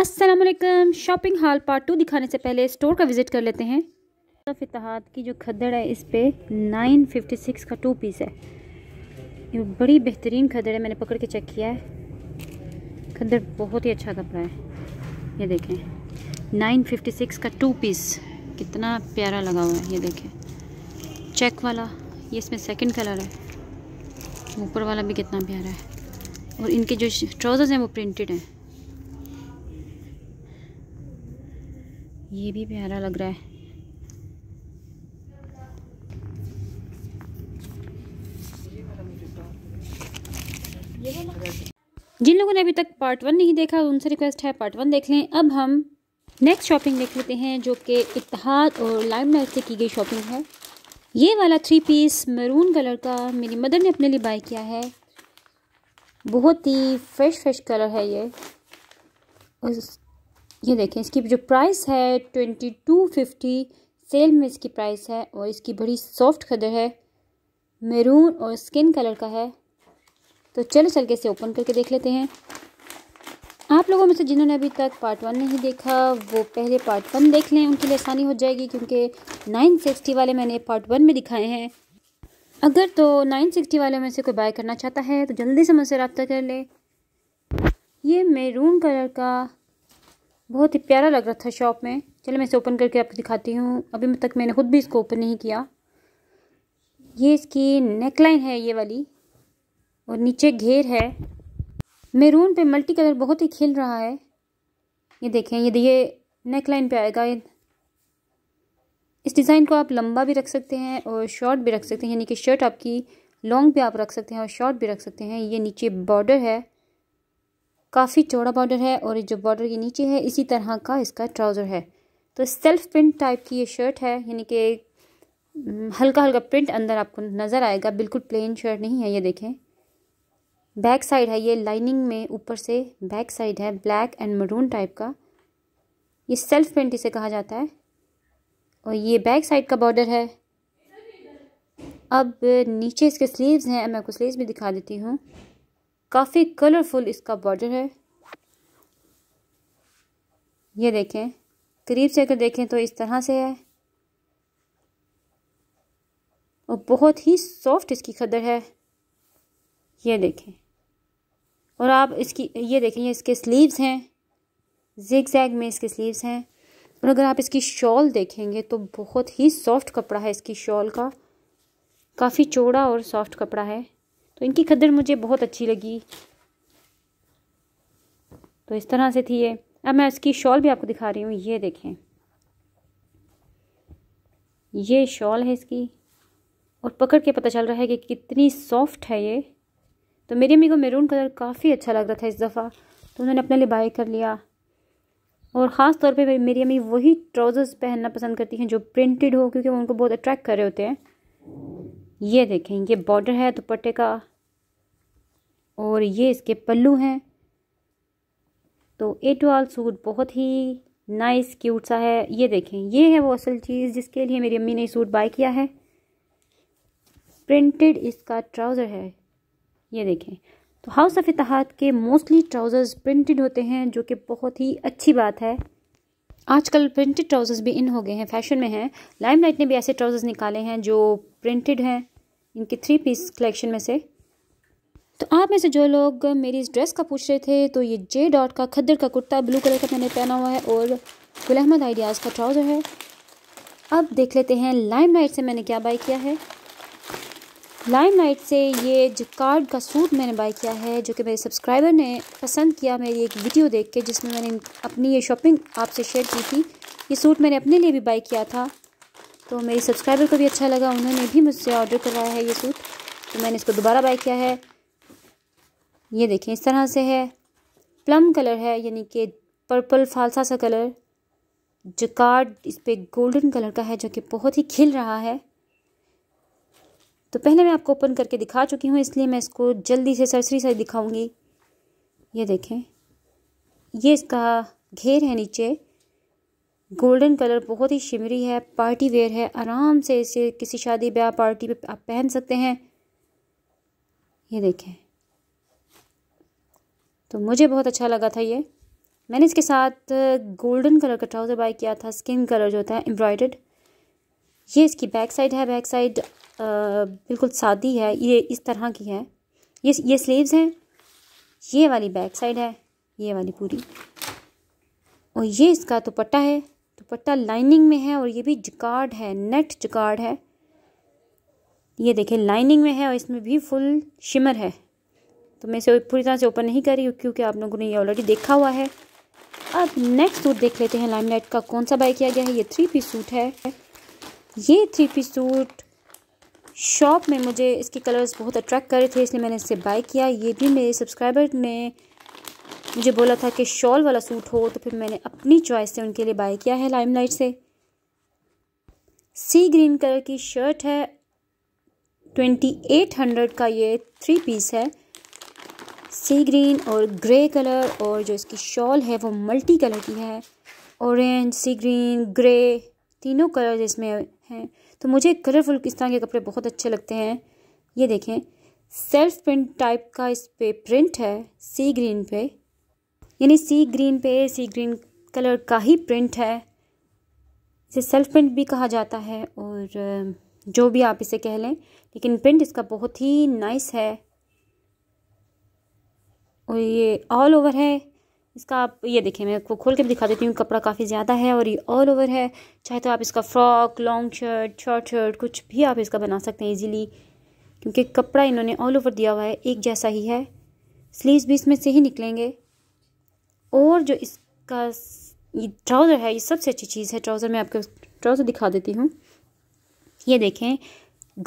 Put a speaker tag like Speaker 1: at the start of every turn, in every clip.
Speaker 1: Aslam shopping hall part two दिखाने से पहले स्टोर का विज़िट कर लेते हैं फितहात की जो खदड़ है इस पर नाइन फिफ्टी सिक्स का टू पीस है ये बड़ी बेहतरीन खदड़ है मैंने पकड़ के चेक किया है खदड़ बहुत ही अच्छा कपड़ा है ये देखें नाइन फिफ्टी सिक्स का टू पीस कितना प्यारा लगा हुआ है ये देखें चेक वाला ये इसमें सेकंड कलर है ऊपर वाला भी कितना प्यारा है और इनके जो ट्राउज़र्स हैं वो प्रिंटेड हैं ये भी प्यारा लग रहा है जिन लोगों ने अभी तक पार्ट वन नहीं देखा उनसे रिक्वेस्ट है पार्ट वन देख लें अब हम नेक्स्ट शॉपिंग देख लेते हैं जो कि इतिहाद और लाइम लाइट से की गई शॉपिंग है ये वाला थ्री पीस मरून कलर का मेरी मदर ने अपने लिए बाय किया है बहुत ही फ्रेश फ्रेश कलर है ये उस ये देखें इसकी जो प्राइस है ट्वेंटी टू फिफ्टी सेल में इसकी प्राइस है और इसकी बड़ी सॉफ्ट खदर है मेरून और स्किन कलर का है तो चलो चल के इसे ओपन करके देख लेते हैं आप लोगों में से जिन्होंने अभी तक पार्ट वन नहीं देखा वो पहले पार्ट वन देख लें उनके लिए आसानी हो जाएगी क्योंकि नाइन सिक्सटी वाले मैंने पार्ट वन में दिखाए हैं अगर तो नाइन सिक्सटी वाले में से कोई बाय करना चाहता है तो जल्दी से मुझसे रब्ता कर ले ये मेरून कलर का बहुत ही प्यारा लग रहा था शॉप में चलो मैं इसे ओपन करके आपको दिखाती हूँ अभी तक मैंने खुद भी इसको ओपन नहीं किया ये इसकी नेकलाइन है ये वाली और नीचे घेर है मेरून पे मल्टी कलर बहुत ही खिल रहा है ये देखें ये देखिए नेकलाइन पे आएगा ये इस डिज़ाइन को आप लंबा भी रख सकते हैं और शॉर्ट भी रख सकते हैं यानी कि शर्ट आपकी लॉन्ग भी आप रख सकते हैं और शॉर्ट भी रख सकते हैं ये नीचे बॉर्डर है काफ़ी चौड़ा बॉर्डर है और जो बॉर्डर के नीचे है इसी तरह का इसका ट्राउज़र है तो सेल्फ प्रिंट टाइप की ये शर्ट है यानी कि हम्म, हल्का हल्का प्रिंट अंदर आपको नज़र आएगा बिल्कुल प्लेन शर्ट नहीं है ये देखें बैक साइड है ये लाइनिंग में ऊपर से बैक साइड है ब्लैक एंड मरून टाइप का ये सेल्फ प्रिंट इसे कहा जाता है और ये बैक साइड का बॉर्डर है अब नीचे इसके स्लीव्स हैं मैं आपको स्लीव्स भी दिखा देती हूँ काफ़ी कलरफुल इसका बॉर्डर है ये देखें करीब से अगर देखें तो इस तरह से है और बहुत ही सॉफ्ट इसकी खदर है ये देखें और आप इसकी ये देखें ये इसके स्लीव्स हैं जिग जैग में इसके स्लीव्स हैं और अगर आप इसकी शॉल देखेंगे तो बहुत ही सॉफ्ट कपड़ा है इसकी शॉल का काफ़ी चौड़ा और सॉफ्ट कपड़ा है तो इनकी खदर मुझे बहुत अच्छी लगी तो इस तरह से थी ये अब मैं इसकी शॉल भी आपको दिखा रही हूँ ये देखें ये शॉल है इसकी और पकड़ के पता चल रहा है कि कितनी सॉफ्ट है ये तो मेरी अम्मी को मेरून कलर काफ़ी अच्छा लग रहा था इस दफ़ा तो उन्होंने अपने लिए बाय कर लिया और ख़ास तौर पे मेरी अम्मी वही ट्राउज़र्स पहनना पसंद करती हैं जो प्रिंटेड हो क्योंकि वो उनको बहुत अट्रैक्ट कर रहे होते हैं ये देखें ये बॉर्डर है दुपट्टे का और ये इसके पल्लू हैं तो ए वाल सूट बहुत ही नाइस क्यूट सा है ये देखें ये है वो असल चीज़ जिसके लिए मेरी अम्मी ने सूट बाय किया है प्रिंटेड इसका ट्राउज़र है ये देखें तो हाउस ऑफ इतिहाद के मोस्टली ट्राउज़र्स प्रिंटेड होते हैं जो कि बहुत ही अच्छी बात है आजकल प्रिंटेड ट्राउज़र्स भी इन हो गए हैं फैशन में हैं लाइमलाइट ने भी ऐसे ट्राउज़र्स निकाले हैं जो प्रिंटेड हैं इनके थ्री पीस कलेक्शन में से तो आप में से जो लोग मेरी इस ड्रेस का पूछ रहे थे तो ये जे डॉट का खद्दर का कुर्ता ब्लू कलर का मैंने पहना हुआ है और गुल अहमद आइडियाज़ का ट्राउज़र है अब देख लेते हैं लाइम लाइट से मैंने क्या बाई किया है लाइम लाइट से ये कार्ड का सूट मैंने बाई किया है जो कि मेरे सब्सक्राइबर ने पसंद किया मेरी एक वीडियो देख के जिसमें मैंने अपनी ये शॉपिंग आपसे शेयर की थी ये सूट मैंने अपने लिए भी बाई किया था तो मेरी सब्सक्राइबर को भी अच्छा लगा उन्होंने भी मुझसे ऑर्डर करवाया है ये सूट तो मैंने इसको दोबारा बाई किया है ये देखें इस तरह से है प्लम कलर है यानी कि पर्पल फालसा सा कलर जो कार्ड इस पर गोल्डन कलर का है जो कि बहुत ही खिल रहा है तो पहले मैं आपको ओपन करके दिखा चुकी हूँ इसलिए मैं इसको जल्दी से सरसरी से दिखाऊंगी ये देखें ये इसका घेर है नीचे गोल्डन कलर बहुत ही शिमरी है पार्टी वेयर है आराम से इसे किसी शादी ब्याह पार्टी पे आप पहन सकते हैं ये देखें तो मुझे बहुत अच्छा लगा था ये मैंने इसके साथ गोल्डन कलर का ट्राउज़र बाय किया था स्किन कलर जो होता है एम्ब्रॉयडर्ड ये इसकी बैक साइड है बैक साइड बिल्कुल सादी है ये इस तरह की है ये ये स्लीव्स हैं ये वाली बैक साइड है ये वाली पूरी और ये इसका दुपट्टा है दुपट्टा लाइनिंग में है और ये भी जिकार्ड है नेट जिकार्ड है ये देखिए लाइनिंग में है और इसमें भी फुल शिमर है तो मैं इसे पूरी तरह से ओपन नहीं कर रही क्योंकि आप लोगों ने ये ऑलरेडी देखा हुआ है अब नेक्स्ट सूट देख लेते हैं लाइमलाइट का कौन सा बाय किया गया है ये थ्री पीस सूट है ये थ्री पीस सूट शॉप में मुझे इसके कलर्स बहुत अट्रैक्ट करे थे इसलिए मैंने इससे बाय किया ये भी मेरे सब्सक्राइबर ने मुझे बोला था कि शॉल वाला सूट हो तो फिर मैंने अपनी चॉइस से उनके लिए बाय किया है लाइमलाइट से सी ग्रीन कलर की शर्ट है ट्वेंटी एट हंड्रेड का ये थ्री पीस है सी ग्रीन और ग्रे कलर और जो इसकी शॉल है वो मल्टी कलर की है ऑरेंज सी ग्रीन ग्रे तीनों कलर इसमें हैं तो मुझे कलरफुल किस तरह के कपड़े बहुत अच्छे लगते हैं ये देखें सेल्फ प्रिंट टाइप का इस पर प्रिंट है सी ग्रीन पे यानी सी ग्रीन पे सी ग्रीन कलर का ही प्रिंट है इसे सेल्फ प्रिंट भी कहा जाता है और जो भी आप इसे कह लें लेकिन प्रिंट इसका बहुत ही नाइस है और ये ऑल ओवर है इसका आप ये देखिए मैं आपको खोल के भी दिखा देती हूँ कपड़ा काफ़ी ज़्यादा है और ये ऑल ओवर है चाहे तो आप इसका frock long shirt short shirt कुछ भी आप इसका बना सकते हैं इजीली क्योंकि कपड़ा इन्होंने ऑल ओवर दिया हुआ है एक जैसा ही है स्लीव्स भी इसमें से ही निकलेंगे और जो इसका ये ट्राउज़र है ये सबसे अच्छी चीज़ है ट्राउज़र मैं आपको ट्राउज़र दिखा देती हूँ ये देखें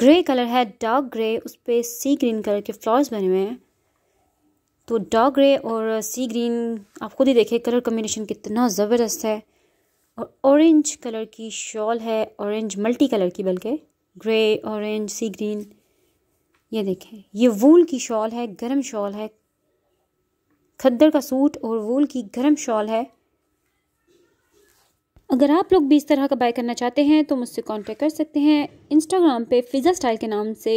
Speaker 1: ग्रे कलर है डार्क ग्रे उस पर सी ग्रीन कलर के फ्लावर्स बने हुए हैं तो डार्क ग्रे और सी uh, ग्रीन आप खुद ही देखें कलर कम्बिनेशन कितना ज़बरदस्त है और ऑरेंज कलर की शॉल है ऑरेंज मल्टी कलर की बल्कि ग्रे ऑरेंज सी ग्रीन ये देखें ये वूल की शॉल है गर्म शॉल है खद्दर का सूट और वूल की गर्म शॉल है अगर आप लोग भी इस तरह का बाय करना चाहते हैं तो मुझसे कांटेक्ट कर सकते हैं इंस्टाग्राम पे फिज़ा स्टाइल के नाम से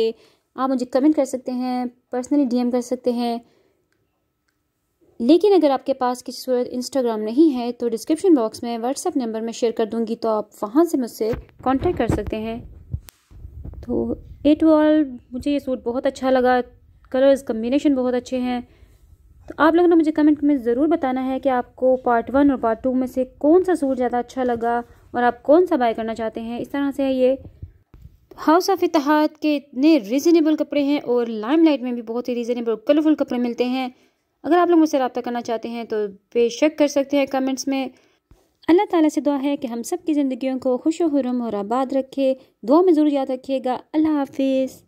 Speaker 1: आप मुझे कमेंट कर सकते हैं पर्सनली डीएम कर सकते हैं लेकिन अगर आपके पास किसी सूरत इंस्टाग्राम नहीं है तो डिस्क्रिप्शन बॉक्स में व्हाट्सअप नंबर में शेयर कर दूंगी तो आप वहाँ से मुझसे कांटेक्ट कर सकते हैं तो एट वॉल मुझे ये सूट बहुत अच्छा लगा कलर्स कम्बिनेशन बहुत अच्छे हैं तो आप लोगों ने मुझे कमेंट में ज़रूर बताना है कि आपको पार्ट वन और पार्ट टू में से कौन सा सूट ज़्यादा अच्छा लगा और आप कौन सा बाय करना चाहते हैं इस तरह से है ये हाउस ऑफ इतिहाद के इतने रीज़नेबल कपड़े हैं और लाइमलाइट में भी बहुत ही रीज़नेबल कलरफुल कपड़े मिलते हैं अगर आप लोग मुझसे रब्ता करना चाहते हैं तो बेशक कर सकते हैं कमेंट्स में अल्लाह ताला से दुआ है कि हम सब की ज़िंदगियों को खुश हुरम और आबाद रखे दुआ में ज़रूर याद रखिएगा अल्लाह हाफिज़